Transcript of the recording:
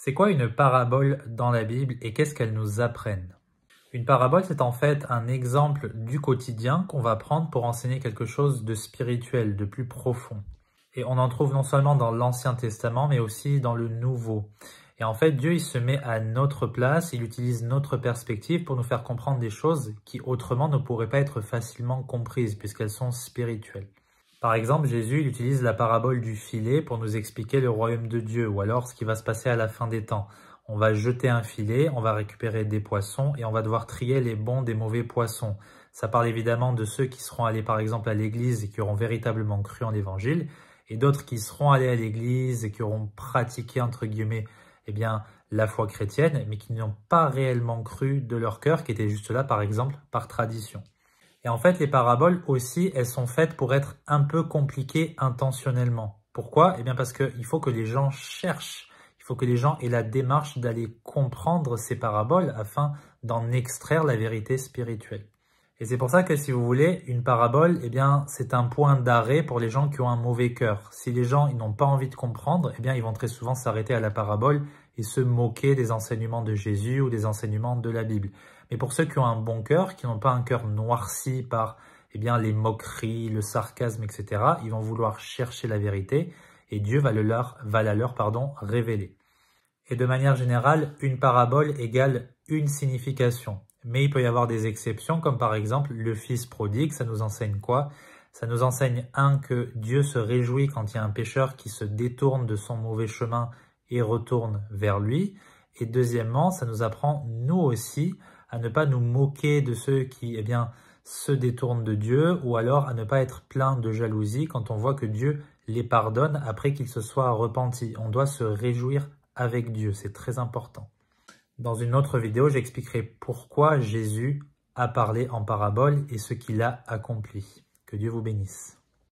C'est quoi une parabole dans la Bible et qu'est-ce qu'elle nous apprenne Une parabole, c'est en fait un exemple du quotidien qu'on va prendre pour enseigner quelque chose de spirituel, de plus profond. Et on en trouve non seulement dans l'Ancien Testament, mais aussi dans le Nouveau. Et en fait, Dieu, il se met à notre place, il utilise notre perspective pour nous faire comprendre des choses qui autrement ne pourraient pas être facilement comprises, puisqu'elles sont spirituelles. Par exemple, Jésus utilise la parabole du filet pour nous expliquer le royaume de Dieu, ou alors ce qui va se passer à la fin des temps. On va jeter un filet, on va récupérer des poissons, et on va devoir trier les bons des mauvais poissons. Ça parle évidemment de ceux qui seront allés par exemple à l'église et qui auront véritablement cru en l'évangile, et d'autres qui seront allés à l'église et qui auront pratiqué, entre guillemets, eh bien, la foi chrétienne, mais qui n'ont pas réellement cru de leur cœur, qui étaient juste là, par exemple, par tradition. Et en fait, les paraboles aussi, elles sont faites pour être un peu compliquées intentionnellement. Pourquoi Eh bien parce qu'il faut que les gens cherchent, il faut que les gens aient la démarche d'aller comprendre ces paraboles afin d'en extraire la vérité spirituelle. Et c'est pour ça que si vous voulez, une parabole, eh bien, c'est un point d'arrêt pour les gens qui ont un mauvais cœur. Si les gens n'ont pas envie de comprendre, eh bien, ils vont très souvent s'arrêter à la parabole et se moquer des enseignements de Jésus ou des enseignements de la Bible. Mais pour ceux qui ont un bon cœur, qui n'ont pas un cœur noirci par eh bien, les moqueries, le sarcasme, etc., ils vont vouloir chercher la vérité et Dieu va, leur, la leur pardon, révéler. Et de manière générale, une parabole égale une signification. Mais il peut y avoir des exceptions, comme par exemple le fils prodigue, ça nous enseigne quoi Ça nous enseigne, un, que Dieu se réjouit quand il y a un pécheur qui se détourne de son mauvais chemin et retourne vers lui. Et deuxièmement, ça nous apprend, nous aussi, à ne pas nous moquer de ceux qui eh bien, se détournent de Dieu ou alors à ne pas être plein de jalousie quand on voit que Dieu les pardonne après qu'ils se soient repentis. On doit se réjouir avec Dieu, c'est très important. Dans une autre vidéo, j'expliquerai pourquoi Jésus a parlé en parabole et ce qu'il a accompli. Que Dieu vous bénisse.